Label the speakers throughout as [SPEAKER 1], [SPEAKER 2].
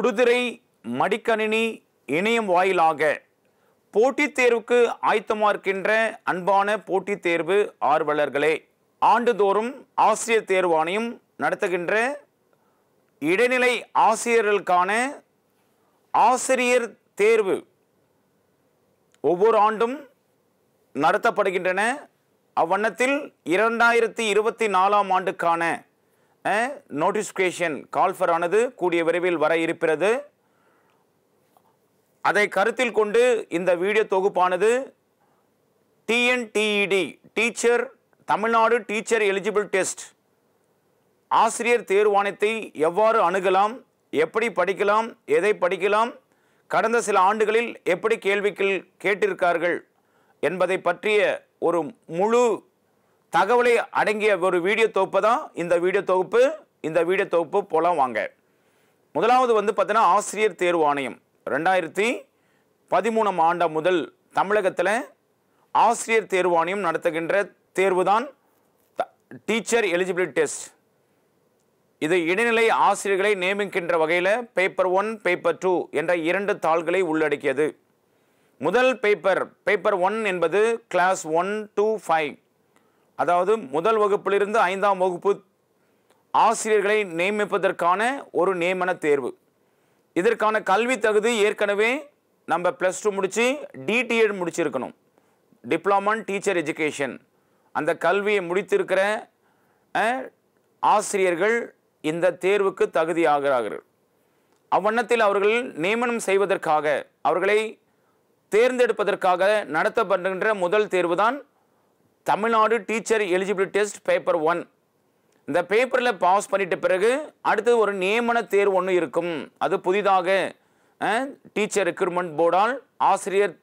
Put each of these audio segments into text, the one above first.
[SPEAKER 1] தொடுதிரை மடிக்கணினி இணையம் வாயிலாக போட்டித் தேர்வுக்கு ஆயத்தமார்க்கின்ற அன்பான போட்டித் தேர்வு ஆர்வலர்களே ஆண்டுதோறும் ஆசிரியர் தேர்வாணையம் நடத்துகின்ற இடைநிலை ஆசிரியர்களுக்கான ஆசிரியர் தேர்வு ஒவ்வொரு ஆண்டும் நடத்தப்படுகின்றன அவ்வண்ணத்தில் இரண்டாயிரத்தி இருபத்தி நாலாம் ஆண்டுக்கான நோட்டிஃபிகேஷன் கால்ஃபர் ஆனது கூடிய விரைவில் வர இருக்கிறது அதை கருத்தில் கொண்டு இந்த வீடியோ தொகுப்பானது TNTET teacher e Tamil Nadu teacher eligible test ஆசிரியர் தேர்வாணையத்தை எவ்வாறு அணுகலாம் எப்படி படிக்கலாம் எதை படிக்கலாம் கடந்த சில ஆண்டுகளில் எப்படி கேள்விகள் கேட்டிருக்கார்கள் என்பதை பற்றிய ஒரு முழு தகவலை அடங்கிய ஒரு வீடியோ தொகுப்பு தான் இந்த வீடியோ தொகுப்பு இந்த வீடியோ தொகுப்பு போலாம் வாங்க முதலாவது வந்து பார்த்தீங்கன்னா ஆசிரியர் தேர்வு ஆணையம் ரெண்டாயிரத்தி பதிமூணாம் ஆண்டாம் முதல் தமிழகத்தில் ஆசிரியர் தேர்வு ஆணையம் நடத்துகின்ற தேர்வு தான் டீச்சர் எலிஜிபிலிட்டி டெஸ்ட் இது இடைநிலை ஆசிரியர்களை நியமிக்கின்ற வகையில் பேப்பர் ஒன் பேப்பர் டூ என்ற இரண்டு தாள்களை உள்ளடக்கியது முதல் பேப்பர் பேப்பர் ஒன் என்பது கிளாஸ் ஒன் டூ ஃபைவ் அதாவது முதல் வகுப்பிலிருந்து ஐந்தாம் வகுப்பு ஆசிரியர்களை நியமிப்பதற்கான ஒரு நியமன தேர்வு இதற்கான கல்வி தகுதி ஏற்கனவே நம்ம ப்ளஸ் டூ முடித்து டிடிஎட் முடிச்சிருக்கணும் டிப்ளமான் டீச்சர் எஜுகேஷன் அந்த கல்வியை முடித்திருக்கிற ஆசிரியர்கள் இந்த தேர்வுக்கு தகுதி ஆகிறார்கள் அவ்வண்ணத்தில் அவர்கள் நியமனம் செய்வதற்காக அவர்களை தேர்ந்தெடுப்பதற்காக நடத்தப்படுகின்ற முதல் தேர்வு தான் Tamil Nadu teacher eligibility test paper one இந்த பேப்பரில் பாஸ் பண்ணிட்ட பிறகு அடுத்தது ஒரு நியமன தேர்வு ஒன்று இருக்கும் அது புதிதாக டீச்சர் ரெக்ரூட்மெண்ட் போர்டால் ஆசிரியர்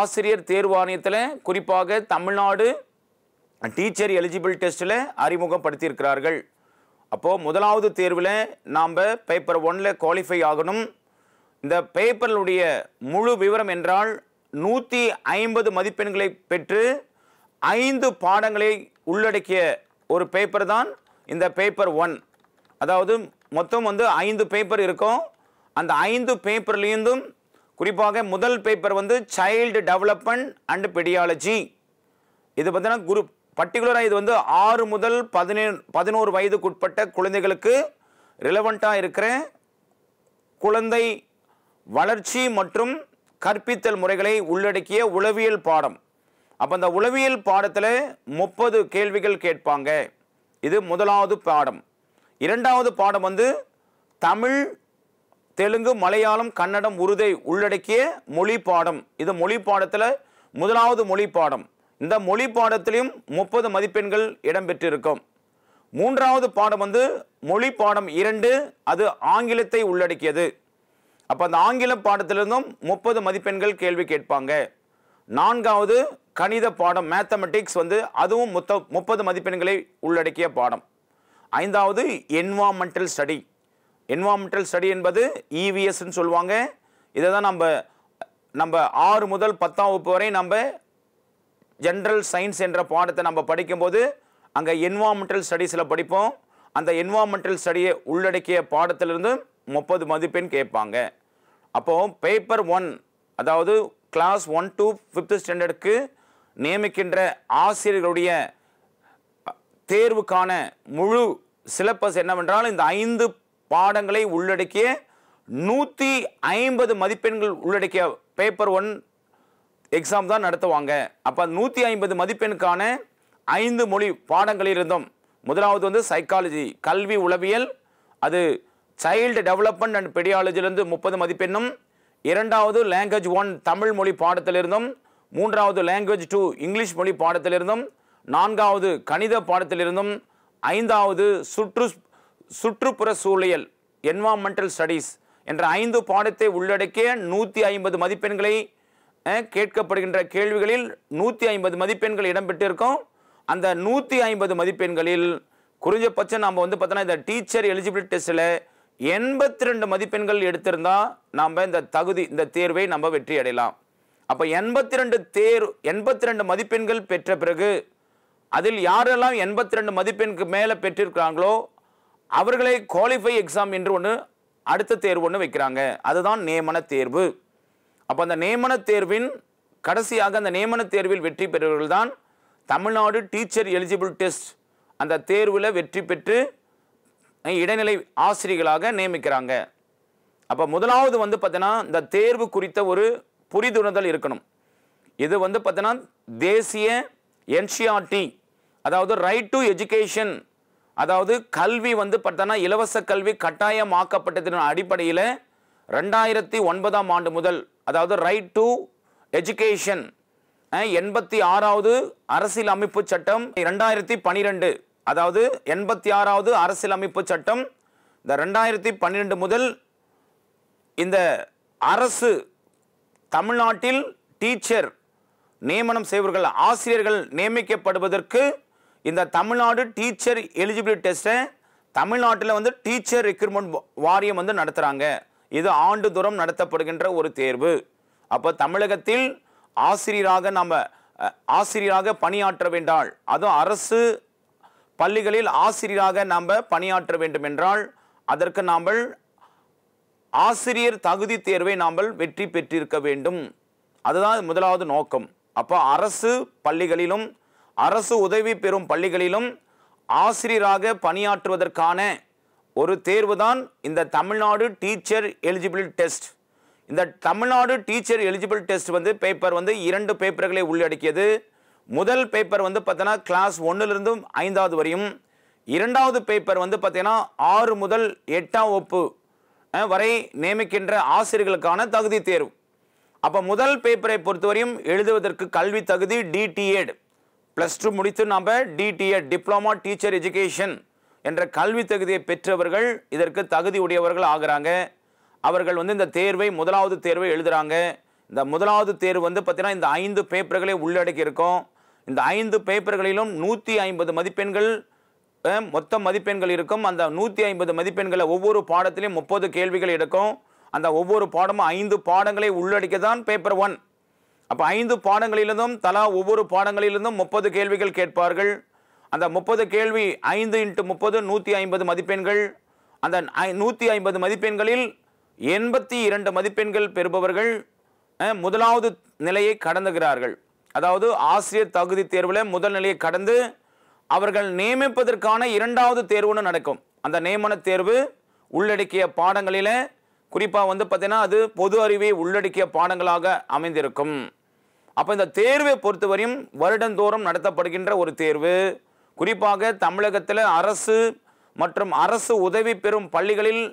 [SPEAKER 1] ஆசிரியர் தேர்வாணையத்தில் குறிப்பாக தமிழ்நாடு டீச்சர் எலிஜிபிள் டெஸ்ட்டில் அறிமுகப்படுத்தியிருக்கிறார்கள் அப்போது முதலாவது தேர்வில் நாம் பேப்பர் ஒனில் குவாலிஃபை ஆகணும் இந்த பேப்பர்களுடைய முழு விவரம் என்றால் நூற்றி ஐம்பது மதிப்பெண்களை பெற்று ஐந்து பாடங்களை உள்ளடக்கிய ஒரு பேப்பர் தான் இந்த பேப்பர் ஒன் அதாவது மொத்தம் வந்து ஐந்து பேப்பர் இருக்கும் அந்த ஐந்து பேப்பர்லேருந்தும் குறிப்பாக முதல் பேப்பர் வந்து சைல்டு டெவலப்மெண்ட் அண்டு பெடியாலஜி இது பார்த்தீங்கன்னா குரு பர்டிகுலராக இது வந்து ஆறு முதல் பதினே பதினோரு வயதுக்குட்பட்ட குழந்தைகளுக்கு ரிலவெண்ட்டாக இருக்கிற குழந்தை வளர்ச்சி மற்றும் கற்பித்தல் முறைகளை உள்ளடக்கிய உளவியல் பாடம் அப்போ அந்த உளவியல் பாடத்தில் முப்பது கேள்விகள் கேட்பாங்க இது முதலாவது பாடம் இரண்டாவது பாடம் வந்து தமிழ் தெலுங்கு மலையாளம் கன்னடம் உருதை உள்ளடக்கிய மொழி பாடம் இது மொழி பாடத்தில் முதலாவது மொழி பாடம் இந்த மொழி பாடத்திலையும் முப்பது மதிப்பெண்கள் இடம்பெற்றிருக்கும் மூன்றாவது பாடம் வந்து மொழி பாடம் இரண்டு அது ஆங்கிலத்தை உள்ளடக்கியது அப்போ அந்த ஆங்கில பாடத்திலிருந்தும் முப்பது மதிப்பெண்கள் கேள்வி கேட்பாங்க நான்காவது கணித பாடம் மேத்தமெட்டிக்ஸ் வந்து அதுவும் மொத்த முப்பது மதிப்பெண்களை உள்ளடக்கிய பாடம் ஐந்தாவது என்வாமெண்டல் ஸ்டடி என்வாமெண்டல் ஸ்டடி என்பது இவிஎஸ்ன்னு e சொல்லுவாங்க இதை தான் நம்ம நம்ம ஆறு முதல் பத்தாம் வகுப்பு வரை நம்ம ஜென்ரல் சயின்ஸ் என்ற பாடத்தை நம்ம படிக்கும்போது அங்கே என்வாமெண்டல் ஸ்டடீஸில் படிப்போம் அந்த என்வாமெண்டல் ஸ்டடியை உள்ளடக்கிய பாடத்திலிருந்து முப்பது மதிப்பெண் கேட்பாங்க அப்போது பேப்பர் ஒன் அதாவது கிளாஸ் ஒன் டூ ஃபிஃப்த் ஸ்டாண்டர்டுக்கு நியமிக்கின்ற ஆசிரியர்களுடைய தேர்வுக்கான முழு சிலபஸ் என்னவென்றால் இந்த ஐந்து பாடங்களை உள்ளடக்கிய நூற்றி ஐம்பது மதிப்பெண்கள் உள்ளடக்கிய பேப்பர் ஒன் எக்ஸாம் தான் நடத்துவாங்க அப்போ நூற்றி ஐம்பது மதிப்பெண்ணுக்கான ஐந்து மொழி பாடங்களிலிருந்தும் முதலாவது வந்து சைக்காலஜி கல்வி உளவியல் அது சைல்டு டெவலப்மெண்ட் அண்ட் பெடியாலஜிலிருந்து முப்பது மதிப்பெண்ணும் இரண்டாவது லாங்குவேஜ் ஒன் தமிழ் மொழி பாடத்திலிருந்தும் மூன்றாவது லாங்குவேஜ் டூ இங்கிலீஷ் மொழி பாடத்திலிருந்தும் நான்காவது கணித பாடத்திலிருந்தும் ஐந்தாவது சுற்று சுற்றுப்புற சூழலியல் என்வாமெண்டல் ஸ்டடீஸ் என்ற ஐந்து பாடத்தை உள்ளடக்கிய நூற்றி ஐம்பது மதிப்பெண்களை கேட்கப்படுகின்ற கேள்விகளில் நூற்றி ஐம்பது மதிப்பெண்கள் இடம்பெற்றிருக்கும் அந்த நூற்றி ஐம்பது மதிப்பெண்களில் குறைஞ்சபட்சம் நாம் வந்து பார்த்தோன்னா இந்த டீச்சர் எலிஜிபிலிட்டி டெஸ்ட்டில் எண்பத்தி ரெண்டு மதிப்பெண்கள் எடுத்திருந்தால் நாம் இந்த தகுதி இந்த தேர்வை நம்ம வெற்றி அடையலாம் அப்போ எண்பத்தி ரெண்டு தேர் எண்பத்தி ரெண்டு மதிப்பெண்கள் பெற்ற பிறகு அதில் யாரெல்லாம் எண்பத்தி ரெண்டு மதிப்பெண்க்கு மேலே பெற்றிருக்கிறாங்களோ அவர்களை குவாலிஃபை எக்ஸாம் என்று ஒன்று அடுத்த தேர்வு ஒன்று வைக்கிறாங்க அதுதான் நியமன தேர்வு அப்போ அந்த நியமன தேர்வின் கடைசியாக அந்த நியமன தேர்வில் வெற்றி பெறுவர்கள் தான் தமிழ்நாடு டீச்சர் எலிஜிபிள் டெஸ்ட் அந்த தேர்வில் வெற்றி பெற்று இடைநிலை ஆசிரியர்களாக நியமிக்கிறாங்க அப்போ முதலாவது வந்து பார்த்தீங்கன்னா இந்த தேர்வு குறித்த ஒரு புரிதுணர்தல் இருக்கணும் இது வந்து பார்த்தீங்கன்னா தேசிய என்சிஆர்டி e அதாவது ரைட் டு எஜுகேஷன் அதாவது கல்வி வந்து பார்த்தோன்னா இலவச கல்வி கட்டாயமாக்கப்பட்டதன் அடிப்படையில் ரெண்டாயிரத்தி ஒன்பதாம் ஆண்டு முதல் அதாவது ரைட் டு எஜுகேஷன் எண்பத்தி ஆறாவது அரசியல் அமைப்பு சட்டம் ரெண்டாயிரத்தி பன்னிரெண்டு அதாவது எண்பத்தி ஆறாவது அரசியல் அமைப்பு சட்டம் இந்த ரெண்டாயிரத்தி பன்னிரெண்டு முதல் இந்த அரசு தமிழ்நாட்டில் டீச்சர் நியமனம் செய்வர்கள் ஆசிரியர்கள் நியமிக்கப்படுவதற்கு இந்த தமிழ்நாடு டீச்சர் எலிஜிபிலிட்டி டெஸ்ட்டை தமிழ்நாட்டில் வந்து டீச்சர் ரெக்ரூட்மெண்ட் வாரியம் வந்து நடத்துகிறாங்க இது ஆண்டுதோறும் நடத்தப்படுகின்ற ஒரு தேர்வு அப்போ தமிழகத்தில் ஆசிரியராக நம்ம ஆசிரியராக பணியாற்ற வேண்டால் அதுவும் அரசு பள்ளிகளில் ஆசிரியராக நாம் பணியாற்ற வேண்டும் என்றால் அதற்கு நாம் ஆசிரியர் தகுதி தேர்வை நாம் வெற்றி பெற்றிருக்க வேண்டும் அதுதான் முதலாவது நோக்கம் அப்போ அரசு பள்ளிகளிலும் அரசு உதவி பெறும் பள்ளிகளிலும் ஆசிரியராக பணியாற்றுவதற்கான ஒரு தேர்வு தான் இந்த தமிழ்நாடு டீச்சர் எலிஜிபிள் டெஸ்ட் இந்த தமிழ்நாடு டீச்சர் எலிஜிபிள் டெஸ்ட் வந்து பேப்பர் வந்து இரண்டு பேப்பர்களை உள்ளடக்கியது முதல் பேப்பர் வந்து பார்த்தீங்கன்னா கிளாஸ் ஒன்றுலேருந்தும் ஐந்தாவது வரையும் இரண்டாவது பேப்பர் வந்து பார்த்தீங்கன்னா ஆறு முதல் எட்டாம் வகுப்பு வரை நியமிக்கின்ற ஆசிரியர்களுக்கான தகுதி தேர்வு அப்போ முதல் பேப்பரை பொறுத்தவரையும் எழுதுவதற்கு கல்வி தகுதி டிடிஎட் ப்ளஸ் டூ முடித்து நாம் டிடிஎட் டிப்ளமா டீச்சர் எஜுகேஷன் என்ற கல்வி தகுதியை பெற்றவர்கள் இதற்கு தகுதி உடையவர்கள் ஆகிறாங்க அவர்கள் வந்து இந்த தேர்வை முதலாவது தேர்வை எழுதுகிறாங்க இந்த முதலாவது தேர்வு வந்து பார்த்திங்கன்னா இந்த ஐந்து பேப்பர்களை உள்ளடக்கியிருக்கோம் இந்த ஐந்து பேப்பர்களிலும் நூற்றி ஐம்பது மதிப்பெண்கள் மொத்த மதிப்பெண்கள் இருக்கும் அந்த நூற்றி ஐம்பது மதிப்பெண்களை ஒவ்வொரு பாடத்திலையும் முப்பது கேள்விகள் எடுக்கும் அந்த ஒவ்வொரு பாடமும் ஐந்து பாடங்களை உள்ளடக்கி தான் பேப்பர் ஒன் அப்போ ஐந்து பாடங்களிலிருந்தும் தலா ஒவ்வொரு பாடங்களிலிருந்தும் முப்பது கேள்விகள் கேட்பார்கள் அந்த முப்பது கேள்வி ஐந்து இன்ட்டு முப்பது நூற்றி ஐம்பது மதிப்பெண்கள் அந்த நூற்றி ஐம்பது மதிப்பெண்களில் எண்பத்தி இரண்டு மதிப்பெண்கள் பெறுபவர்கள் முதலாவது நிலையை கடந்துகிறார்கள் அதாவது ஆசிரியர் தகுதி தேர்வில் முதல் நிலையை கடந்து அவர்கள் நியமிப்பதற்கான இரண்டாவது தேர்வுன்னு நடக்கும் அந்த நியமன தேர்வு உள்ளடக்கிய பாடங்களில் குறிப்பாக வந்து பார்த்தீங்கன்னா அது பொது அறிவை உள்ளடக்கிய பாடங்களாக அமைந்திருக்கும் அப்போ இந்த தேர்வை பொறுத்தவரையும் வருடந்தோறும் நடத்தப்படுகின்ற ஒரு தேர்வு குறிப்பாக தமிழகத்தில் அரசு மற்றும் அரசு உதவி பெறும் பள்ளிகளில்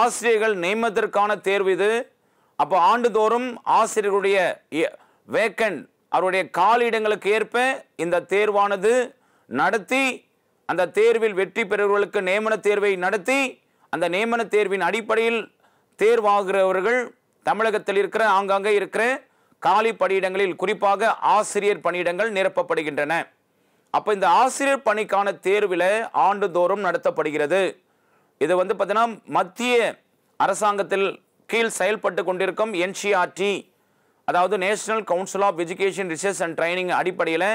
[SPEAKER 1] ஆசிரியர்கள் நியமத்திற்கான தேர்வு இது அப்போ ஆண்டுதோறும் ஆசிரியர்களுடைய வேக்கண்ட் அவருடைய காலிடங்களுக்கு ஏற்ப இந்த தேர்வானது நடத்தி அந்த தேர்வில் வெற்றி பெறுபவர்களுக்கு நியமன தேர்வை நடத்தி அந்த நியமன தேர்வின் அடிப்படையில் தேர்வாகிறவர்கள் தமிழகத்தில் இருக்கிற ஆங்காங்கே இருக்கிற காலி பணியிடங்களில் குறிப்பாக ஆசிரியர் பணியிடங்கள் நிரப்பப்படுகின்றன அப்போ இந்த ஆசிரியர் பணிக்கான தேர்வில் ஆண்டுதோறும் நடத்தப்படுகிறது இது வந்து பார்த்தீங்கன்னா மத்திய அரசாங்கத்தில் கீழ் செயல்பட்டு கொண்டிருக்கும் என்சிஆர்டி e அதாவது national council of education research and training அடிப்படையில்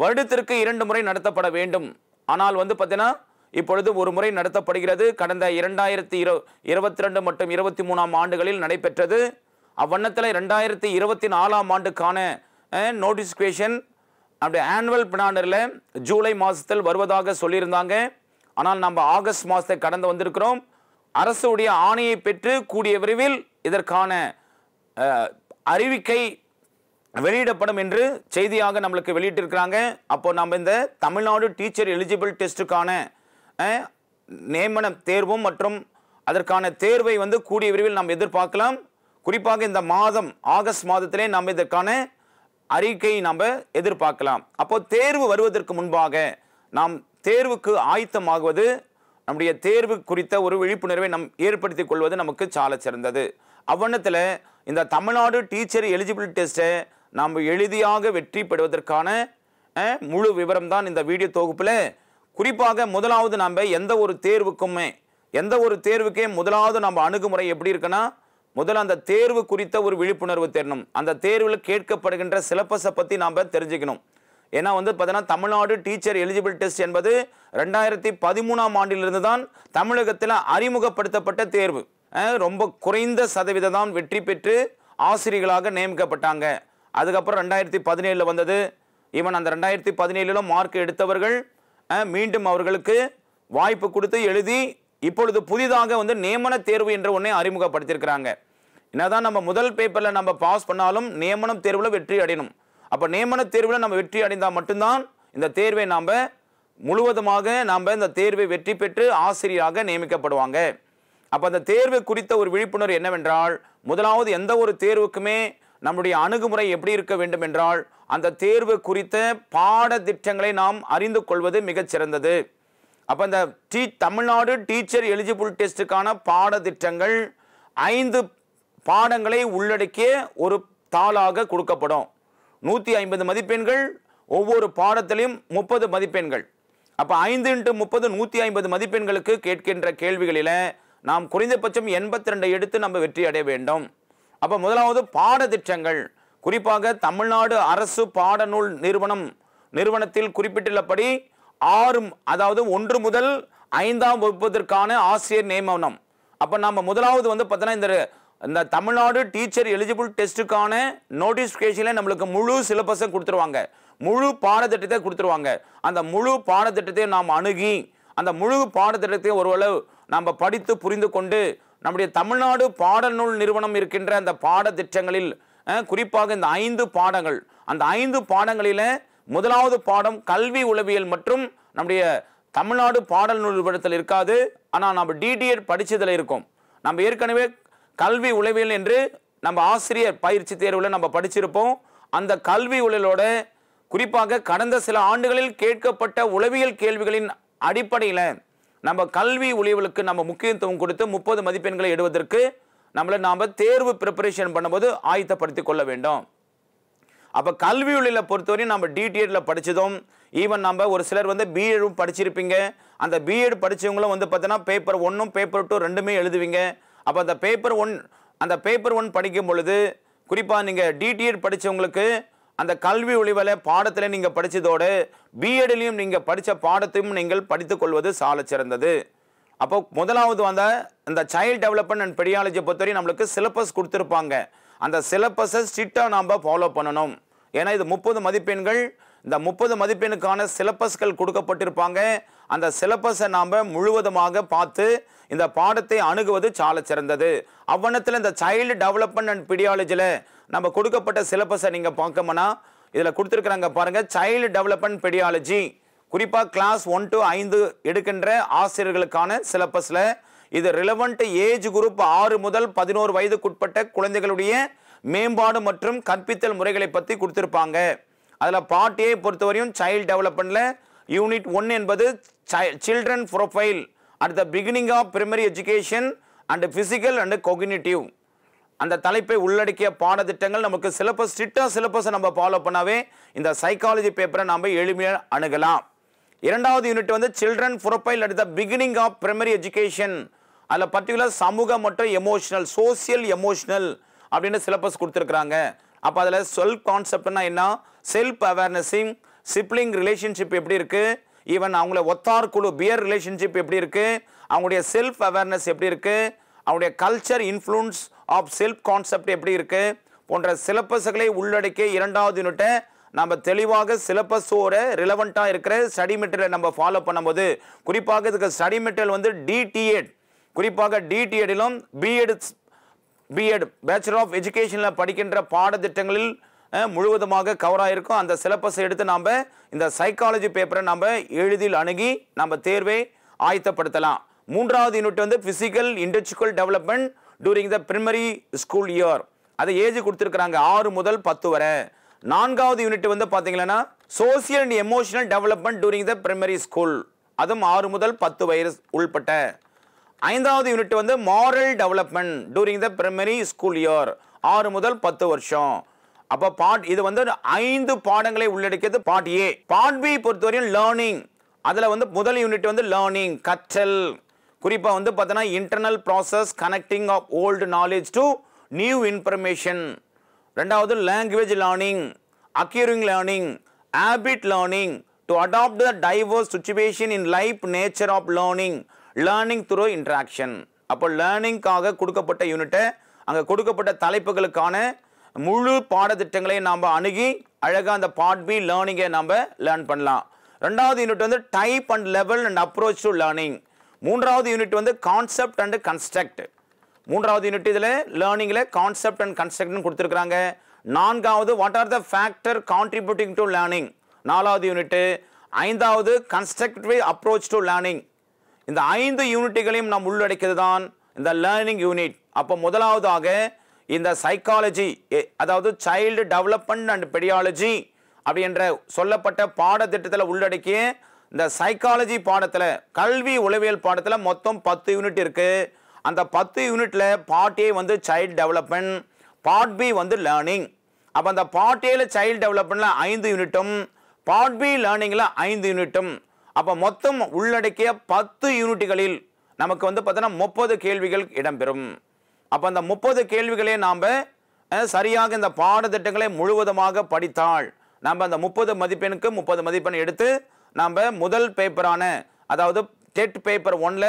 [SPEAKER 1] வருடத்திற்கு இரண்டு முறை நடத்தப்பட வேண்டும் ஆனால் வந்து பார்த்தீங்கன்னா இப்பொழுது ஒரு முறை நடத்தப்படுகிறது கடந்த இரண்டாயிரத்தி இரு இருபத்தி ரெண்டு மற்றும் இருபத்தி மூணாம் ஆண்டுகளில் நடைபெற்றது அவ்வண்ணத்தில் ரெண்டாயிரத்தி இருபத்தி நாலாம் ஆண்டுக்கான நோட்டிஃபிகேஷன் அப்படி ஆனுவல் பிளானரில் ஜூலை மாதத்தில் வருவதாக சொல்லியிருந்தாங்க ஆனால் நம்ம ஆகஸ்ட் மாதத்தை கடந்து வந்திருக்கிறோம் அரசுடைய ஆணையை பெற்று கூடிய விரைவில் இதற்கான அறிவிக்கை வெளியிடப்படும் என்று செய்தியாக நம்மளுக்கு வெளியிட்டிருக்கிறாங்க அப்போ நம்ம இந்த தமிழ்நாடு டீச்சர் எலிஜிபிள் டெஸ்ட்டுக்கான நியமன தேர்வும் மற்றும் அதற்கான தேர்வை வந்து கூடிய விரைவில் நாம் எதிர்பார்க்கலாம் குறிப்பாக இந்த மாதம் ஆகஸ்ட் மாதத்திலே நாம் இதற்கான அறிக்கையை நாம் எதிர்பார்க்கலாம் அப்போது தேர்வு வருவதற்கு முன்பாக நாம் தேர்வுக்கு ஆயத்தமாகுவது நம்முடைய தேர்வு குறித்த ஒரு விழிப்புணர்வை நம் ஏற்படுத்தி கொள்வது நமக்கு சால சிறந்தது அவ்வண்ணத்தில் இந்த தமிழ்நாடு டீச்சர் எலிஜிபிலிட்டி டெஸ்ட்டை நாம் எளிதியாக வெற்றி பெறுவதற்கான முழு விவரம் தான் இந்த வீடியோ தொகுப்பில் குறிப்பாக முதலாவது நாம் எந்த ஒரு தேர்வுக்குமே எந்த ஒரு தேர்வுக்கே முதலாவது நம்ம அணுகுமுறை எப்படி இருக்குன்னா முதல்ல அந்த தேர்வு குறித்த ஒரு விழிப்புணர்வு தெரியணும் அந்த தேர்வில் கேட்கப்படுகின்ற சிலபஸை பற்றி நாம் தெரிஞ்சுக்கணும் ஏன்னா வந்து பார்த்தீங்கன்னா தமிழ்நாடு டீச்சர் எலிஜிபிள் டெஸ்ட் என்பது ரெண்டாயிரத்தி பதிமூணாம் ஆண்டிலிருந்து தான் தமிழகத்தில் அறிமுகப்படுத்தப்பட்ட தேர்வு ரொம்ப குறைந்த சதவீதம் தான் வெற்றி பெற்று ஆசிரியர்களாக நியமிக்கப்பட்டாங்க அதுக்கப்புறம் ரெண்டாயிரத்தி பதினேழில் வந்தது ஈவன் அந்த ரெண்டாயிரத்தி பதினேழிலும் மார்க் எடுத்தவர்கள் மீண்டும் அவர்களுக்கு வாய்ப்பு கொடுத்து எழுதி இப்பொழுது புதிதாக வந்து நியமன தேர்வு என்ற ஒன்றை அறிமுகப்படுத்தியிருக்கிறாங்க என்னதான் நம்ம முதல் பேப்பரில் நம்ம பாஸ் பண்ணாலும் நியமனம் தேர்வில் வெற்றி அடையணும் அப்போ நியமன தேர்வில் நம்ம வெற்றி அடைந்தால் மட்டும்தான் இந்த தேர்வை நாம் முழுவதுமாக நாம் இந்த தேர்வை வெற்றி பெற்று ஆசிரியராக நியமிக்கப்படுவாங்க அப்போ அந்த தேர்வு குறித்த ஒரு விழிப்புணர்வு என்னவென்றால் முதலாவது எந்த ஒரு தேர்வுக்குமே நம்முடைய அணுகுமுறை எப்படி இருக்க வேண்டும் என்றால் அந்த தேர்வு குறித்த பாடத்திட்டங்களை நாம் அறிந்து கொள்வது மிகச் சிறந்தது அப்போ இந்த டீ தமிழ்நாடு டீச்சர் எலிஜிபிள் டெஸ்ட்டுக்கான பாடத்திட்டங்கள் ஐந்து பாடங்களை உள்ளடக்கிய ஒரு தாளாக கொடுக்கப்படும் நூற்றி ஐம்பது மதிப்பெண்கள் ஒவ்வொரு பாடத்திலையும் முப்பது மதிப்பெண்கள் அப்போ ஐந்து இன்ட்டு முப்பது நூற்றி ஐம்பது மதிப்பெண்களுக்கு கேட்கின்ற கேள்விகளில் நாம் குறைந்தபட்சம் எண்பத்தி ரெண்டு எடுத்து நம்ம வெற்றி அடைய வேண்டும் அப்போ முதலாவது பாடத்திட்டங்கள் குறிப்பாக தமிழ்நாடு அரசு பாடநூல் நிறுவனம் நிறுவனத்தில் குறிப்பிட்டுள்ளபடி ஆறு அதாவது ஒன்று முதல் ஐந்தாம் வகுப்பதற்கான ஆசிரியர் நியமனம் அப்போ நம்ம முதலாவது வந்து பார்த்தோன்னா இந்த இந்த தமிழ்நாடு டீச்சர் எலிஜிபிள் டெஸ்ட்டுக்கான நோட்டிஃபிகேஷனில் நம்மளுக்கு முழு சிலபஸை கொடுத்துருவாங்க முழு பாடத்திட்டத்தை கொடுத்துருவாங்க அந்த முழு பாடத்திட்டத்தை நாம் அணுகி அந்த முழு பாடத்திட்டத்தை ஓரளவு நம்ம படித்து புரிந்து கொண்டு நம்முடைய தமிழ்நாடு பாடல் நூல் நிறுவனம் இருக்கின்ற அந்த பாடத்திட்டங்களில் குறிப்பாக இந்த ஐந்து பாடங்கள் அந்த ஐந்து பாடங்களில் முதலாவது பாடம் கல்வி உளவியல் மற்றும் நம்முடைய தமிழ்நாடு பாடல் நூல் நிறுவனத்தில் இருக்காது ஆனால் நம்ம டிடிஎட் படித்ததில் இருக்கோம் நம்ம ஏற்கனவே கல்வி உளவியல் என்று நம்ம ஆசிரியர் பயிற்சி தேர்வில் நம்ம படிச்சிருப்போம் அந்த கல்வி உளவியலோட குறிப்பாக கடந்த சில ஆண்டுகளில் கேட்கப்பட்ட உளவியல் கேள்விகளின் அடிப்படையில் நம்ம கல்வி ஒளிவுகளுக்கு நம்ம முக்கியத்துவம் கொடுத்து முப்பது மதிப்பெண்களை எடுவதற்கு நம்மளை நாம் தேர்வு ப்ரிப்பரேஷன் பண்ணும்போது ஆயத்தப்படுத்தி கொள்ள வேண்டும் அப்போ கல்வி ஒளியில் பொறுத்தவரையும் நம்ம டிடிஎட்டில் படித்ததும் ஈவன் நம்ம ஒரு சிலர் வந்து பிஎடும் படிச்சிருப்பீங்க அந்த பிஎட் படித்தவங்களும் வந்து பார்த்தோன்னா பேப்பர் ஒன்றும் பேப்பர் டூ ரெண்டுமே எழுதுவீங்க அப்போ அந்த பேப்பர் ஒன் அந்த பேப்பர் ஒன் படிக்கும் பொழுது குறிப்பாக நீங்கள் டிடிஎட் படித்தவங்களுக்கு அந்த கல்வி ஒளிவலை பாடத்தில் நீங்கள் படித்ததோடு பிஎட்லேயும் நீங்கள் படித்த பாடத்தையும் நீங்கள் படித்துக்கொள்வது சால சிறந்தது அப்போ முதலாவது வந்த இந்த சைல்டு டெவலப்மெண்ட் அண்ட் பெரியாலஜியை பொறுத்தவரை நம்மளுக்கு சிலபஸ் கொடுத்துருப்பாங்க அந்த சிலபஸை ஸ்ட்ரிக்டாக நாம் ஃபாலோ பண்ணணும் ஏன்னா இது முப்பது மதிப்பெண்கள் இந்த முப்பது மதிப்பெண்ணுக்கான சிலபஸ்கள் கொடுக்கப்பட்டிருப்பாங்க அந்த சிலபஸை நாம் முழுவதுமாக பார்த்து இந்த பாடத்தை அணுகுவது சால சிறந்தது அவ்வணத்தில் இந்த சைல்டு டெவலப்மெண்ட் அண்ட் பிடியாலஜியில் நம்ம கொடுக்கப்பட்ட சிலபஸை நீங்கள் பார்க்கமுன்னா இதில் கொடுத்துருக்குறாங்க பாருங்கள் சைல்டு டெவலப்மெண்ட் பிடியாலஜி குறிப்பாக கிளாஸ் ஒன் டு ஐந்து எடுக்கின்ற ஆசிரியர்களுக்கான சிலபஸில் இது ரிலவெண்ட் ஏஜ் குரூப் ஆறு முதல் பதினோரு வயதுக்குட்பட்ட குழந்தைகளுடைய மேம்பாடு மற்றும் கற்பித்தல் முறைகளை பற்றி கொடுத்துருப்பாங்க அதில் பார்ட் ஏ பொறுத்தவரையும் சைல்டு டெவலப்மெண்ட்டில் யூனிட் ஒன் என்பது children profile at the beginning of primary education and physical and cognitive அந்த தலைப்பை உள்ளடக்கிய பாடத்திட்டங்கள் நமக்கு சிலபஸ் ஸ்ட்ரிக்டாக சிலபஸை நம்ம ஃபாலோ பண்ணாவே இந்த சைக்காலஜி பேப்பரை நாம் எளிமையாக அணுகலாம் இரண்டாவது யூனிட் வந்து children profile at the beginning of primary education அதில் பர்டிகுலர் சமூக மற்றும் எமோஷனல் சோசியல் எமோஷனல் அப்படின்னு சிலபஸ் கொடுத்துருக்குறாங்க அப்போ அதில் செல்ஃப் கான்செப்ட்னா என்ன செல்ஃப் அவேர்னஸும் சிப்ளிங் ரிலேஷன்ஷிப் எப்படி இருக்குது ஈவன் அவங்கள ஒத்தார் குழு பியர் ரிலேஷன்ஷிப் எப்படி இருக்குது அவங்களுடைய செல்ஃப் அவேர்னஸ் எப்படி இருக்குது அவங்களுடைய culture influence of self concept எப்படி இருக்குது போன்ற சிலபஸ்களை உள்ளடக்கிய இரண்டாவது யூனிட்டை நம்ம தெளிவாக சிலபஸோட ரிலவெண்ட்டாக இருக்கிற ஸ்டடி மெட்டீரியலை நம்ம ஃபாலோ பண்ணும்போது குறிப்பாக இதுக்கு ஸ்டடி மெட்டீரியல் வந்து டிடிஎட் குறிப்பாக டிடிஎடிலும் பிஎட் பிஎட் பேச்சுலர் ஆஃப் எஜுகேஷனில் படிக்கின்ற பாடத்திட்டங்களில் முழுவதுமாக கவர் இருக்கும் அந்த சிலபஸை எடுத்து நாம் இந்த சைக்காலஜி பேப்பரை நாம் எழுதியில் அணுகி நம்ம தேர்வை ஆயத்தப்படுத்தலாம் மூன்றாவது யூனிட் வந்து physical industrial development during the primary school year அதை ஏஜ் கொடுத்துருக்குறாங்க ஆறு முதல் பத்து வரை நான்காவது யூனிட் வந்து பார்த்தீங்கன்னா social and emotional development during the primary school அதுவும் ஆறு முதல் பத்து வயது உள்பட்ட ஐந்தாவது யூனிட் வந்து moral development during the primary school year ஆறு முதல் பத்து வருஷம் அப்போ பாட் இது வந்து ஐந்து பாடங்களை உள்ளடக்கியது பாட் ஏ பாட் பி பொறுத்தவரையும் லேர்னிங் அதில் வந்து முதல் யூனிட் வந்து லேர்னிங் கற்றல் குறிப்பாக வந்து பார்த்தோன்னா internal process connecting of old knowledge to new information ரெண்டாவது language learning acquiring learning habit learning to adapt the diverse situation in life nature of learning learning through interaction அப்போ லேர்னிங்காக கொடுக்கப்பட்ட யூனிட்டை அங்கே கொடுக்கப்பட்ட தலைப்புகளுக்கான முழு பாடத்திட்டங்களையும் நாம் அணுகி அழகாக அந்த பார்ட் பி லேர்னிங்கை நாம் லேர்ன் பண்ணலாம் ரெண்டாவது யூனிட் வந்து type and level and approach to learning மூன்றாவது யூனிட் வந்து கான்செப்ட் அண்ட் கன்ஸ்ட்ரக்ட் மூன்றாவது யூனிட் இதில் லேர்னிங்கில் கான்செப்ட் அண்ட் கன்ஸ்ட்ரக்ட்னு கொடுத்துருக்குறாங்க நான்காவது what are the factor contributing to learning நாலாவது யூனிட்டு ஐந்தாவது கன்ஸ்ட்ரக்டிவ் அப்ரோச் டு லேர்னிங் இந்த ஐந்து யூனிட்டுகளையும் நாம் உள்ளடக்கியது தான் இந்த லேர்னிங் யூனிட் அப்போ முதலாவதாக இந்த சைக்காலஜி அதாவது சைல்டு டெவலப்மெண்ட் அண்ட் பெடியாலஜி அப்படின்ற சொல்லப்பட்ட பாடத்திட்டத்தில் உள்ளடக்கிய இந்த சைக்காலஜி பாடத்தில் கல்வி உளவியல் பாடத்தில் மொத்தம் பத்து யூனிட் இருக்குது அந்த பத்து யூனிட்டில் பார்ட் ஏ வந்து சைல்டு டெவலப்மெண்ட் பார்ட் பி வந்து லேர்னிங் அப்போ அந்த பார்ட் ஏல சைல்டு டெவலப்மெண்ட்டில் ஐந்து யூனிட்டும் பார்ட் பி லேர்னிங்கில் ஐந்து யூனிட்டும் அப்போ மொத்தம் உள்ளடக்கிய பத்து யூனிட்டுகளில் நமக்கு வந்து பார்த்தோன்னா முப்பது கேள்விகள் இடம்பெறும் அப்போ அந்த முப்பது கேள்விகளே நாம் சரியாக இந்த பாடத்திட்டங்களை முழுவதுமாக படித்தால் நம்ம அந்த முப்பது மதிப்பெண்ணுக்கு முப்பது மதிப்பெண் எடுத்து நாம் முதல் பேப்பரான அதாவது டெட் பேப்பர் ஒன்ல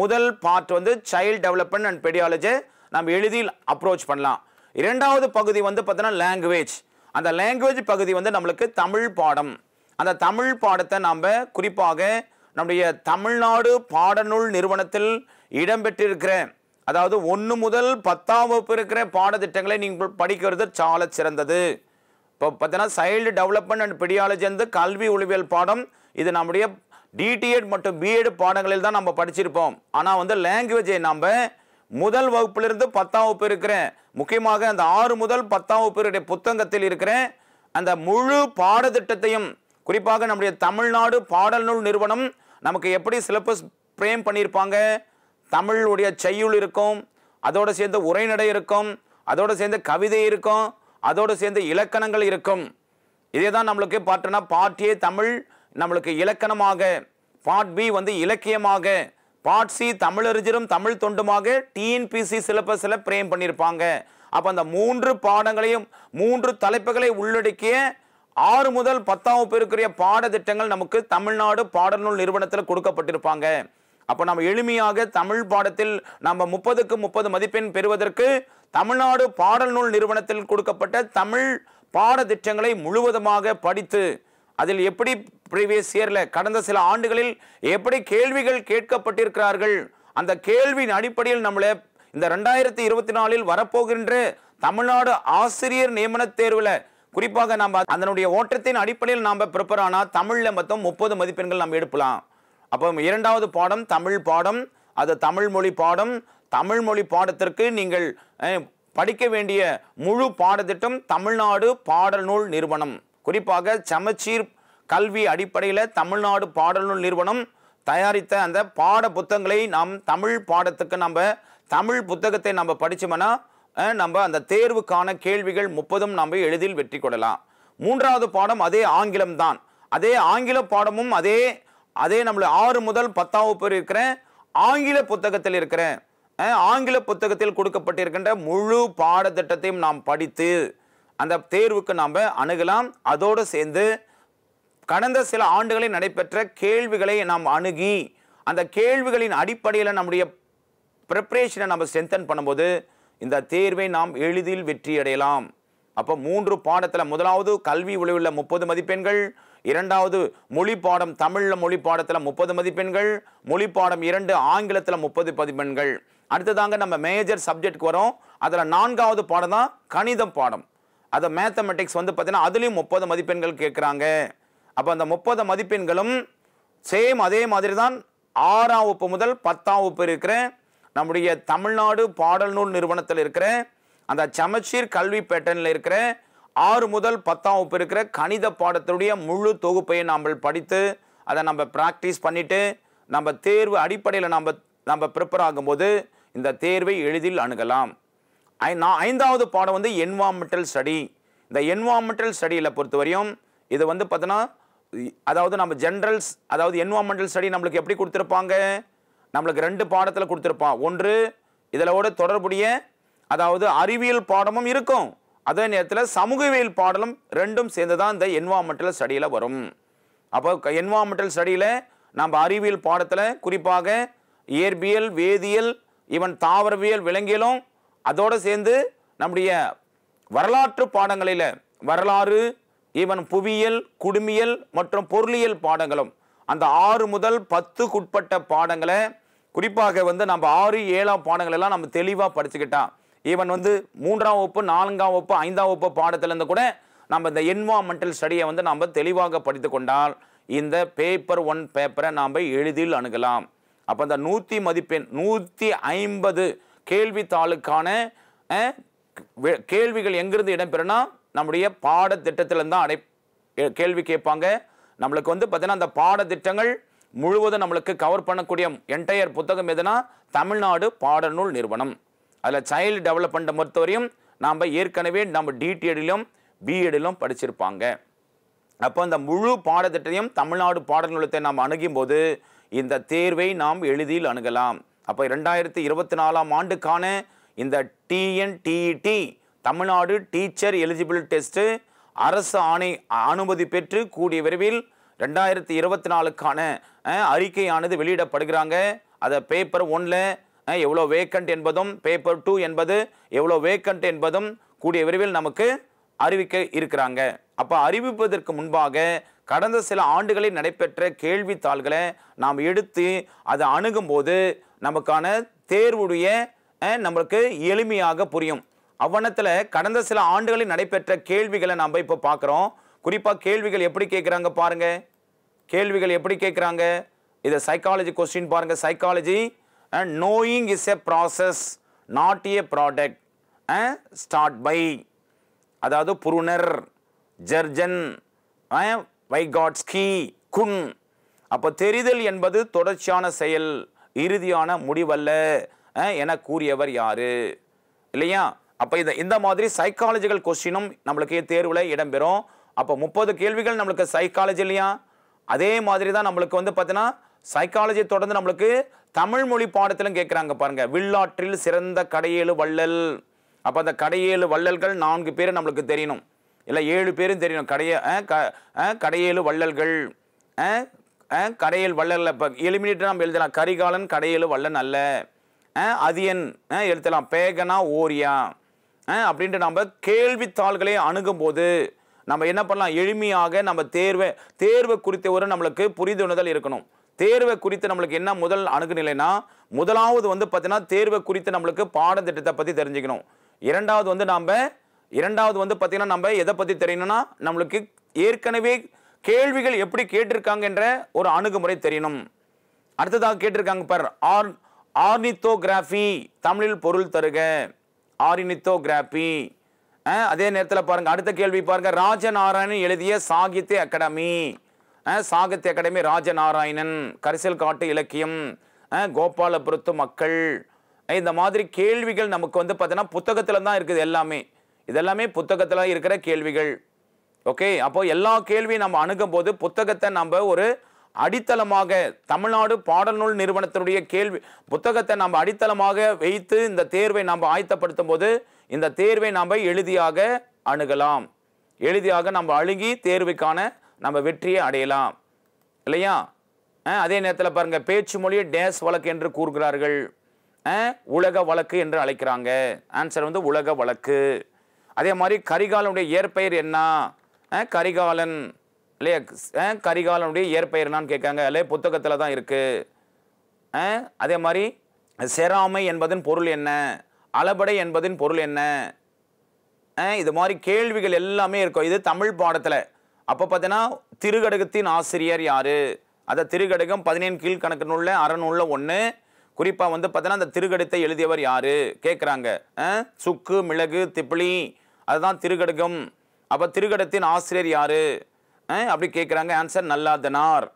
[SPEAKER 1] முதல் பார்ட் வந்து சைல்டு டெவலப்மெண்ட் அண்ட் பெடியாலஜி நம்ம எளிதில் அப்ரோச் பண்ணலாம் இரண்டாவது பகுதி வந்து பார்த்தோன்னா லாங்குவேஜ் அந்த லாங்குவேஜ் பகுதி வந்து நம்மளுக்கு தமிழ் பாடம் அந்த தமிழ் பாடத்தை நாம் குறிப்பாக நம்முடைய தமிழ்நாடு பாடநூல் நிறுவனத்தில் இடம்பெற்றிருக்கிற அதாவது ஒன்று முதல் பத்தாம் வகுப்பு இருக்கிற பாடத்திட்டங்களை நீங்கள் படிக்கிறது சால சிறந்தது இப்போ பார்த்தீங்கன்னா சைல்டு டெவலப்மெண்ட் அண்ட் பிடியாலஜி வந்து கல்வி உளவியல் பாடம் இது நம்முடைய டிடிஎட் மற்றும் பிஎட் பாடங்களில் தான் நம்ம படிச்சிருப்போம் ஆனால் வந்து லாங்குவேஜை நம்ம முதல் வகுப்பிலிருந்து பத்தாம் வகுப்பு இருக்கிற முக்கியமாக அந்த ஆறு முதல் பத்தாம் வகுப்பினுடைய புத்தகத்தில் இருக்கிற அந்த முழு பாடத்திட்டத்தையும் குறிப்பாக நம்முடைய தமிழ்நாடு பாடல் நூல் நிறுவனம் நமக்கு எப்படி சிலபஸ் ஃப்ரேம் பண்ணியிருப்பாங்க தமிழுடைய செய்யுள் இருக்கும் அதோடு சேர்ந்த உரைநடை இருக்கும் அதோடு சேர்ந்த கவிதை இருக்கும் அதோடு சேர்ந்த இலக்கணங்கள் இருக்கும் இதே தான் நம்மளுக்கு பாட்டுனா பாட்டியே தமிழ் நம்மளுக்கு இலக்கணமாக பாட் பி வந்து இலக்கியமாக பாட் சி தமிழறிஞரும் தமிழ் தொண்டுமாக டிஎன்பிசி சிலபஸில் பிரேம் பண்ணியிருப்பாங்க அப்போ அந்த மூன்று பாடங்களையும் மூன்று தலைப்புகளை உள்ளடக்கிய ஆறு முதல் பத்தாம் வகுப்பு இருக்கிற பாடத்திட்டங்கள் நமக்கு தமிழ்நாடு பாடநூல் நிறுவனத்தில் கொடுக்கப்பட்டிருப்பாங்க அப்போ நம்ம எளிமையாக தமிழ் பாடத்தில் நம்ம முப்பதுக்கு முப்பது மதிப்பெண் பெறுவதற்கு தமிழ்நாடு பாடல் நூல் நிறுவனத்தில் கொடுக்கப்பட்ட தமிழ் பாடத்திட்டங்களை முழுவதுமாக படித்து அதில் எப்படி ப்ரீவியஸ் இயரில் கடந்த சில ஆண்டுகளில் எப்படி கேள்விகள் கேட்கப்பட்டிருக்கிறார்கள் அந்த கேள்வியின் அடிப்படையில் நம்மளை இந்த ரெண்டாயிரத்தி இருபத்தி நாலில் வரப்போகின்ற தமிழ்நாடு ஆசிரியர் நியமன தேர்வில் குறிப்பாக நாம் அதனுடைய ஓட்டத்தின் அடிப்படையில் நாம் ப்ரிப்பர் ஆனால் தமிழில் மொத்தம் முப்பது மதிப்பெண்கள் நாம் எடுப்பலாம் அப்போ இரண்டாவது பாடம் தமிழ் பாடம் அது தமிழ் மொழி பாடம் தமிழ் மொழி பாடத்திற்கு நீங்கள் படிக்க வேண்டிய முழு பாடத்திட்டம் தமிழ்நாடு பாடநூல் நிறுவனம் குறிப்பாக சமச்சீர் கல்வி அடிப்படையில் தமிழ்நாடு பாடநூல் நிறுவனம் தயாரித்த அந்த பாட புத்தகங்களை நாம் தமிழ் பாடத்துக்கு நம்ம தமிழ் புத்தகத்தை நம்ம படித்தோம்னா நம்ம அந்த தேர்வுக்கான கேள்விகள் முப்பதும் நம்ம எளிதில் வெற்றி கொள்ளலாம் மூன்றாவது பாடம் அதே ஆங்கிலம்தான் அதே ஆங்கில பாடமும் அதே அதே நம்மளை ஆறு முதல் பத்தாம் வகுப்பு இருக்கிற ஆங்கில புத்தகத்தில் இருக்கிற ஆங்கில புத்தகத்தில் கொடுக்கப்பட்டிருக்கின்ற முழு பாடத்திட்டத்தையும் நாம் படித்து அந்த தேர்வுக்கு நாம் அணுகலாம் அதோடு சேர்ந்து கடந்த சில ஆண்டுகளில் நடைபெற்ற கேள்விகளை நாம் அணுகி அந்த கேள்விகளின் அடிப்படையில் நம்முடைய ப்ரிப்ரேஷனை நம்ம ஸ்ட்ரென்தன் பண்ணும்போது இந்த தேர்வை நாம் எளிதில் வெற்றியடையலாம் அப்போ மூன்று பாடத்தில் முதலாவது கல்வி உலகில் முப்பது மதிப்பெண்கள் இரண்டாவது மொழி பாடம் தமிழில் மொழி பாடத்தில் முப்பது மதிப்பெண்கள் மொழி பாடம் இரண்டு ஆங்கிலத்தில் முப்பது மதிப்பெண்கள் அடுத்ததாங்க நம்ம மேஜர் சப்ஜெக்ட்க்கு வரோம் அதில் நான்காவது பாடம் தான் கணிதம் பாடம் அதை மேத்தமெட்டிக்ஸ் வந்து பார்த்தீங்கன்னா அதுலேயும் முப்பது மதிப்பெண்கள் கேட்குறாங்க அப்போ அந்த முப்பது மதிப்பெண்களும் சேம் அதே மாதிரி தான் ஆறாம் வகுப்பு முதல் பத்தாம் வகுப்பு இருக்கிற நம்முடைய தமிழ்நாடு பாடல் நூல் நிறுவனத்தில் இருக்கிற அந்த சமச்சீர் கல்வி பேட்டர்னில் இருக்கிற ஆறு முதல் பத்தாம் வகுப்பு இருக்கிற கணித பாடத்தினுடைய முழு தொகுப்பையும் நாம் படித்து அதை நம்ம ப்ராக்டிஸ் பண்ணிவிட்டு நம்ம தேர்வு அடிப்படையில் நம்ம நம்ம ப்ரிப்பேர் ஆகும்போது இந்த தேர்வை எளிதில் அணுகலாம் ஐ நான் ஐந்தாவது பாடம் வந்து என்வாமெண்டல் ஸ்டடி இந்த என்வாமெண்டல் ஸ்டடியில் பொறுத்தவரையும் இது வந்து பார்த்தோன்னா அதாவது நம்ம ஜென்ரல்ஸ் அதாவது என்வாமெண்டல் ஸ்டடி நம்மளுக்கு எப்படி கொடுத்துருப்பாங்க நம்மளுக்கு ரெண்டு பாடத்தில் கொடுத்துருப்பான் ஒன்று இதில் தொடர்புடைய அதாவது அறிவியல் பாடமும் இருக்கும் அதே நேரத்தில் சமூகவியல் பாடலும் ரெண்டும் சேர்ந்து தான் இந்த என்வாமெண்டல் ஸ்டடியில் வரும் அப்போ என்வாமெண்டல் ஸ்டடியில் நம்ம அறிவியல் பாடத்தில் குறிப்பாக இயற்பியல் வேதியியல் இவன் தாவரவியல் விலங்கியலும் அதோடு சேர்ந்து நம்முடைய வரலாற்று பாடங்களில் வரலாறு இவன் புவியியல் குடுமியல் மற்றும் பொருளியல் பாடங்களும் அந்த ஆறு முதல் பத்துக்குட்பட்ட பாடங்களை குறிப்பாக வந்து நம்ம ஆறு ஏழாம் பாடங்களெல்லாம் நம்ம தெளிவாக படிச்சுக்கிட்டான் ஈவன் வந்து மூன்றாம் வகுப்பு நான்காம் வகுப்பு ஐந்தாம் வகுப்பு பாடத்திலேருந்து கூட நம்ம இந்த என்வாமெண்டல் ஸ்டடியை வந்து நம்ம தெளிவாக படித்து கொண்டால் இந்த பேப்பர் ஒன் பேப்பரை நாம் எளிதில் அணுகலாம் அப்போ இந்த நூற்றி மதிப்பெண் நூற்றி ஐம்பது கேள்வித்தாளுக்கான கேள்விகள் எங்கிருந்து இடம்பெறனா நம்முடைய பாடத்திட்டத்திலேருந்து அடை கேள்வி கேட்பாங்க நம்மளுக்கு வந்து பார்த்திங்கன்னா அந்த பாடத்திட்டங்கள் முழுவதும் நம்மளுக்கு கவர் பண்ணக்கூடிய என்டையர் புத்தகம் எதுனா தமிழ்நாடு பாடநூல் நிறுவனம் அதில் சைல்டு டெவலப்மெண்ட்டை பொறுத்தவரையும் நாம் ஏற்கனவே நம்ம டிடிஎடிலும் பிஎடிலும் படிச்சிருப்பாங்க அப்போ அந்த முழு பாடத்திட்டையும் தமிழ்நாடு பாடல் நூலத்தை நாம் அணுகும் போது இந்த தேர்வை நாம் எளிதில் அணுகலாம் அப்போ ரெண்டாயிரத்தி இருபத்தி நாலாம் ஆண்டுக்கான இந்த TNTET e Tamil Nadu teacher eligible test அரசு ஆணை அனுமதி பெற்று கூடிய விரைவில் ரெண்டாயிரத்தி இருபத்தி நாலுக்கான அறிக்கையானது வெளியிடப்படுகிறாங்க அதை பேப்பர் ஒன்றில் எவ்வளோ வேக்கண்ட் என்பதும் பேப்பர் டூ என்பது எவ்வளோ வேக்கண்ட் என்பதும் கூடிய விரைவில் நமக்கு அறிவிக்க இருக்கிறாங்க அப்போ அறிவிப்பதற்கு முன்பாக கடந்த சில ஆண்டுகளில் நடைபெற்ற கேள்வித்தாள்களை நாம் எடுத்து அதை அணுகும்போது நமக்கான தேர்வுடைய நம்மளுக்கு எளிமையாக புரியும் அவ்வனத்தில் கடந்த சில ஆண்டுகளில் நடைபெற்ற கேள்விகளை நாம் இப்போ பார்க்குறோம் குறிப்பாக கேள்விகள் எப்படி கேட்குறாங்க பாருங்கள் கேள்விகள் எப்படி கேட்குறாங்க இதை சைக்காலஜி கொஸ்டின் பாருங்கள் psychology And knowing is a process, not a product. And eh? start அதாவது புருணர் ஜர்ஜன் eh? வைகாட்ஸ்கி குன் அப்போ தெரிதல் என்பது தொடர்ச்சியான செயல் இறுதியான முடிவல்ல eh? என கூறியவர் யாரு இல்லையா அப்போ இந்த இந்த மாதிரி சைக்காலஜிக்கல் கொஸ்டினும் நம்மளுக்கு தேர்வில் இடம்பெறும் அப்போ முப்பது கேள்விகள் நம்மளுக்கு சைக்காலஜி இல்லையா அதே மாதிரி தான் நம்மளுக்கு வந்து பார்த்தீங்கன்னா சைக்காலஜி தொடர்ந்து நம்மளுக்கு தமிழ் மொழி பாடத்திலும் கேட்குறாங்க பாருங்கள் வில்லாற்றில் சிறந்த கடையேழு வள்ளல் அப்போ அந்த கடையேழு வள்ளல்கள் நான்கு பேர் நம்மளுக்கு தெரியணும் இல்லை ஏழு பேரும் தெரியணும் கடைய கடையேழு வள்ளல்கள் கடையல் வள்ளல் இப்போ எலிமினேட்டர் நம்ம எழுதலாம் கரிகாலன் கடையேழு வள்ளன் அல்ல அதியன் எழுத்தலாம் பேகனா ஓரியா அப்படின்ட்டு நம்ம கேள்வித்தாள்களை அணுகும்போது நம்ம என்ன பண்ணலாம் எளிமையாக நம்ம தேர்வை தேர்வு குறித்த ஒரு நம்மளுக்கு புரிந்துணுதல் இருக்கணும் தேர்வை குறித்து நம்மளுக்கு என்ன முதல் அணுகுநிலைனா முதலாவது வந்து பார்த்தீங்கன்னா தேர்வை குறித்து நம்மளுக்கு பாடத்திட்டத்தை பற்றி தெரிஞ்சுக்கணும் இரண்டாவது வந்து நாம் இரண்டாவது வந்து பார்த்திங்கன்னா நம்ம எதை பற்றி தெரியணும்னா நம்மளுக்கு ஏற்கனவே கேள்விகள் எப்படி கேட்டிருக்காங்கன்ற ஒரு அணுகுமுறை தெரியணும் அடுத்ததாக கேட்டிருக்காங்க பார் ஆர் ஆர்னித்தோகிராஃபி தமிழில் பொருள் தருக ஆர்னித்தோகிராஃபி அதே நேரத்தில் பாருங்கள் அடுத்த கேள்வி பாருங்கள் ராஜநாராயணன் எழுதிய சாகித்ய அகாடமி சாகித்ய அகாடமி ராஜநாராயணன் கரிசல் காட்டு இலக்கியம் கோபாலபுரத்து மக்கள் இந்த மாதிரி கேள்விகள் நமக்கு வந்து பார்த்தீங்கன்னா புத்தகத்தில் தான் இருக்குது எல்லாமே இதெல்லாமே புத்தகத்தில் இருக்கிற கேள்விகள் ஓகே அப்போது எல்லா கேள்வியும் நம்ம அணுகும் போது புத்தகத்தை நம்ம ஒரு அடித்தளமாக தமிழ்நாடு பாடல் நூல் நிறுவனத்தினுடைய கேள்வி புத்தகத்தை நம்ம அடித்தளமாக வைத்து இந்த தேர்வை நாம் ஆயத்தப்படுத்தும் போது இந்த தேர்வை நாம் எழுதியாக அணுகலாம் எழுதியாக நம்ம அழுகி தேர்வுக்கான நம்ம வெற்றியை அடையலாம் இல்லையா அதே நேரத்தில் பாருங்கள் பேச்சு மொழியை டேஸ் வழக்கு என்று கூறுகிறார்கள் உலக வழக்கு என்று அழைக்கிறாங்க ஆன்சர் வந்து உலக வழக்கு அதே மாதிரி கரிகாலனுடைய இயற்பெயர் என்ன கரிகாலன் இல்லையா கரிகாலனுடைய இயற்பெயர் என்னான்னு கேட்காங்க இல்லையா புத்தகத்தில் தான் இருக்குது அதே மாதிரி செராமை என்பதன் பொருள் என்ன அளபடை என்பதின் பொருள் என்ன இது மாதிரி கேள்விகள் எல்லாமே இருக்கும் இது தமிழ் பாடத்தில் அப்போ பார்த்தீங்கன்னா திருகடகத்தின் ஆசிரியர் யார் அதை திருகடகம் பதினேழு கணக்கு நூலில் அறநூலில் ஒன்று குறிப்பாக வந்து பார்த்தீங்கன்னா அந்த திருகடத்தை எழுதியவர் யார் கேட்குறாங்க சுக்கு மிளகு திப்பிளி அதுதான் திருகடகம் அப்போ திருகடத்தின் ஆசிரியர் யார் அப்படி கேட்குறாங்க ஆன்சர் நல்லாதனார்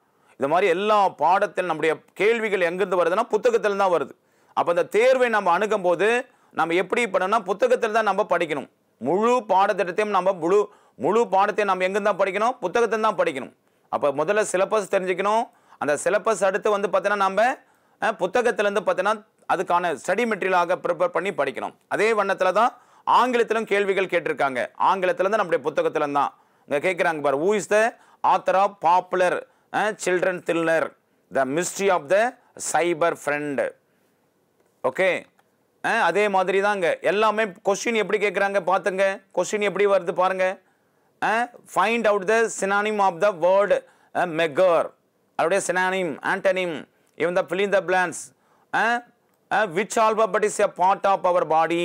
[SPEAKER 1] இது மாதிரி எல்லா பாடத்தில் நம்முடைய கேள்விகள் எங்கேருந்து வருதுன்னா புத்தகத்தில் தான் வருது அப்போ அந்த தேர்வை நம்ம அணுகும் போது நம்ம எப்படி பண்ணணும்னா புத்தகத்தில் தான் நம்ம படிக்கணும் முழு பாடத்திட்டத்தையும் நம்ம முழு முழு பாடத்தை நாம் எங்கே தான் படிக்கணும் புத்தகத்தை தான் படிக்கணும் அப்போ முதல்ல சிலபஸ் தெரிஞ்சுக்கணும் அந்த சிலபஸ் அடுத்து வந்து பார்த்தீங்கன்னா நம்ம புத்தகத்திலேருந்து பார்த்தீங்கன்னா அதுக்கான ஸ்டடி மெட்டீரியலாக ப்ரிப்பேர் பண்ணி படிக்கணும் அதே வண்ணத்தில் தான் ஆங்கிலத்திலும் கேள்விகள் கேட்டிருக்காங்க ஆங்கிலத்திலேருந்து நம்முடைய புத்தகத்திலேருந்தான் இங்கே கேட்குறாங்க for who is the author of popular children thriller the mystery of the cyber friend okay அதே மாதிரி தாங்க எல்லாமே கொஸ்டின் எப்படி கேட்குறாங்க பார்த்துங்க கொஸ்டின் எப்படி வருது பாருங்கள் find out the synonym of the word meagre அதோடைய சினானிம் ஆண்டனிம் இவன் the filling the blanks which ஆல்பட் is a part of our body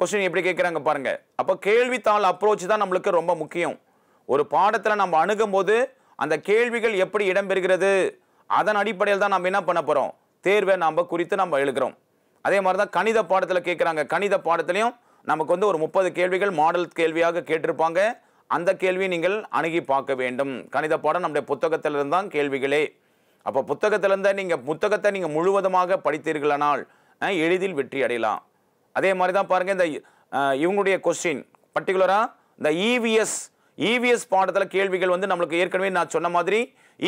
[SPEAKER 1] question எப்படி கேட்குறாங்க பாருங்கள் அப்போ கேள்வித்தாள் அப்ரோச் தான் நம்மளுக்கு ரொம்ப முக்கியம் ஒரு பாடத்தில் நம்ம அணுகும் போது அந்த கேள்விகள் எப்படி இடம்பெறுகிறது அதன் அடிப்படையில் தான் நம்ம என்ன பண்ண போகிறோம் தேர்வை நாம் குறித்து நம்ம எழுகிறோம் அதே மாதிரி தான் கணித பாடத்தில் கேட்குறாங்க கணித பாடத்துலையும் நமக்கு வந்து ஒரு முப்பது கேள்விகள் மாடல் கேள்வியாக கேட்டிருப்பாங்க அந்த கேள்வியை நீங்கள் அணுகி பார்க்க வேண்டும் கணித பாடம் நம்முடைய புத்தகத்திலிருந்தான் தான் கேள்விகளே அப்போ புத்தகத்திலிருந்து நீங்கள் புத்தகத்தை நீங்கள் முழுவதுமாக படித்தீர்களானால் எளிதில் வெற்றி அடையலாம் அதே மாதிரி தான் பாருங்கள் இந்த இவங்களுடைய கொஸ்டின் பர்டிகுலராக இந்த இவிஎஸ் e இவிஎஸ் e பாடத்தில் கேள்விகள் வந்து நம்மளுக்கு ஏற்கனவே நான் சொன்ன மாதிரி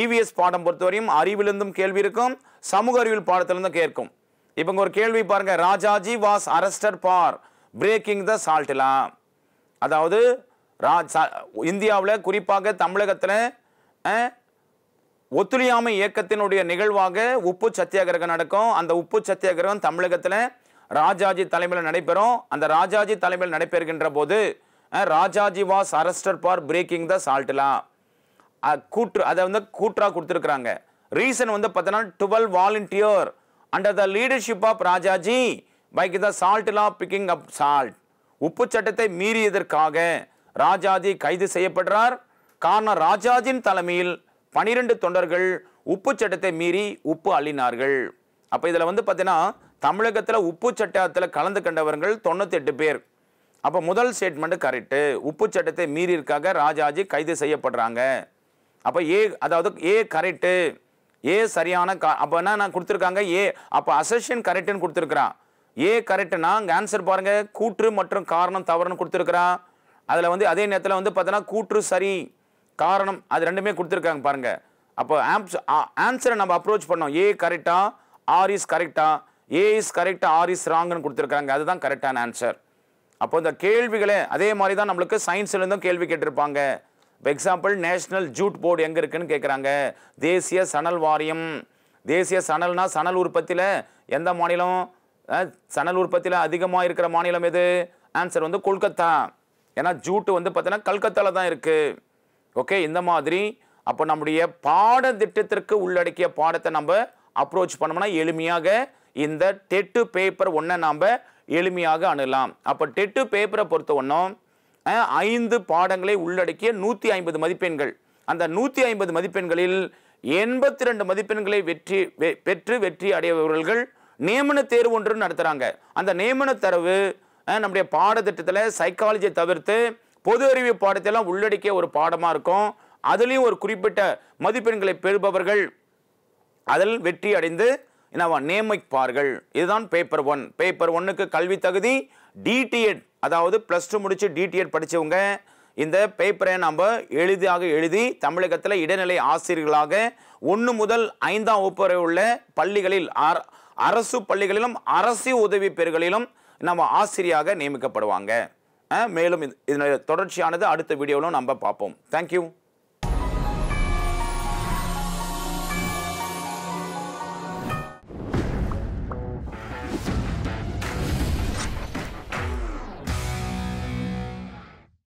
[SPEAKER 1] இவிஎஸ் e பாடம் பொறுத்தவரையும் அறிவிலிருந்தும் கேள்வி இருக்கும் சமூக அறிவியல் பாடத்திலிருந்தும் கேட்கும் இப்போ ஒரு கேள்வி பாருங்கள் Rajaji was arrested for breaking the சால்ட்லாம் அதாவது ராஜ் இந்தியாவில் குறிப்பாக தமிழகத்தில் ஒத்துழையாமை இயக்கத்தினுடைய நிகழ்வாக உப்பு சத்தியாகிரகம் நடக்கும் அந்த உப்பு சத்தியாகிரகம் தமிழகத்தில் ராஜாஜி தலைமையில் நடைபெறும் அந்த ராஜாஜி தலைமையில் நடைபெறுகின்ற போது Rajaji was arrested for breaking the salt law கூற்று அதை வந்து கூற்றாக கொடுத்துருக்குறாங்க ரீசன் வந்து பார்த்தோன்னா twelve volunteer under the leadership of Rajaji பைக் the salt law picking up salt உப்பு சட்டத்தை மீறியதற்காக ராஜாஜி கைது செய்யப்படுறார் காரணம் ராஜாஜின் தலைமையில் பனிரெண்டு தொண்டர்கள் உப்பு சட்டத்தை மீறி உப்பு அள்ளினார்கள் அப்போ இதில் வந்து பார்த்தீங்கன்னா தமிழகத்தில் உப்பு சட்டத்தில் கலந்து கண்டவர்கள் தொண்ணூற்றி பேர் அப்போ முதல் ஸ்டேட்மெண்ட்டு கரெக்டு உப்பு சட்டத்தை மீறியிருக்காக ராஜாஜி கைது செய்யப்படுறாங்க அப்போ ஏ அதாவது ஏ கரெக்டு ஏ சரியான கா அப்போ என்ன நான் கொடுத்துருக்காங்க ஏ அப்போ அசஷன் கரெக்டுன்னு கொடுத்துருக்குறான் ஏ கரெக்டுனா அங்கே ஆன்சர் பாருங்கள் கூற்று மற்றும் காரணம் தவறுன்னு கொடுத்துருக்குறான் அதில் வந்து அதே நேரத்தில் வந்து பார்த்தோன்னா கூற்று சரி காரணம் அது ரெண்டுமே கொடுத்துருக்காங்க பாருங்கள் அப்போ ஆப்ஸ் ஆன்சரை நம்ம அப்ரோச் பண்ணோம் ஏ கரெக்டாக ஆர் இஸ் கரெக்டாக ஏ இஸ் கரெக்டாக ஆர் இஸ் ராங்னு கொடுத்துருக்காங்க அதுதான் கரெக்டான ஆன்சர் அப்போ இந்த கேள்விகளை அதே மாதிரி தான் நம்மளுக்கு சயின்ஸ்லேருந்தும் கேள்வி கேட்டிருப்பாங்க இப்போ எக்ஸாம்பிள் நேஷ்னல் ஜூட் போர்டு எங்கே இருக்குன்னு கேட்குறாங்க தேசிய சணல் வாரியம் தேசிய சணல்னால் சணல் உற்பத்தியில் எந்த மாநிலம் சணல் உற்பத்தியில் அதிகமாக இருக்கிற மாநிலம் எது ஆன்சர் வந்து கொல்கத்தா ஏன்னா ஜூட்டு வந்து பார்த்தீங்கன்னா கல்கத்தால தான் இருக்குது ஓகே இந்த மாதிரி அப்போ நம்முடைய பாடத்திட்டத்திற்கு உள்ளடக்கிய பாடத்தை நம்ம அப்ரோச் பண்ணோம்னா எளிமையாக இந்த டெட்டு பேப்பர் ஒன்றை நாம் எளிமையாக அணுகலாம் அப்போ டெட்டு பேப்பரை பொறுத்த ஒன்றும் ஐந்து பாடங்களை உள்ளடக்கிய நூற்றி ஐம்பது மதிப்பெண்கள் அந்த நூற்றி ஐம்பது மதிப்பெண்களில் எண்பத்தி ரெண்டு மதிப்பெண்களை வெற்றி பெற்று வெற்றி அடையவர்கள் நியமன தேர்வு ஒன்று நடத்துகிறாங்க அந்த நியமன தரவு நம்முடைய பாடத்திட்டத்தில் சைக்காலஜியை தவிர்த்து பொது அறிவு பாடத்தையெல்லாம் உள்ளடக்கிய ஒரு பாடமாக இருக்கும் அதுலேயும் ஒரு குறிப்பிட்ட மதிப்பெண்களை பெறுபவர்கள் அதில் வெற்றி அடைந்து என்னவா நியமிப்பார்கள் இதுதான் பேப்பர் ஒன் பேப்பர் ஒன்னுக்கு கல்வி தகுதி டிடிஎட் அதாவது ப்ளஸ் டூ முடித்து டிடிஎட் படித்தவங்க இந்த பேப்பரை நம்ம எளிதாக எழுதி தமிழகத்தில் இடைநிலை ஆசிரியர்களாக ஒன்று முதல் ஐந்தாம் வகுப்பு வரை உள்ள பள்ளிகளில் அரசு பள்ளிகளிலும் அரசு உதவி பெறுகளிலும் நம்ம ஆசிரியாக நியமிக்கப்படுவாங்க மேலும் இதனுடைய தொடர்ச்சியானது அடுத்த வீடியோவிலும் நம்ம பார்ப்போம் தேங்க்யூ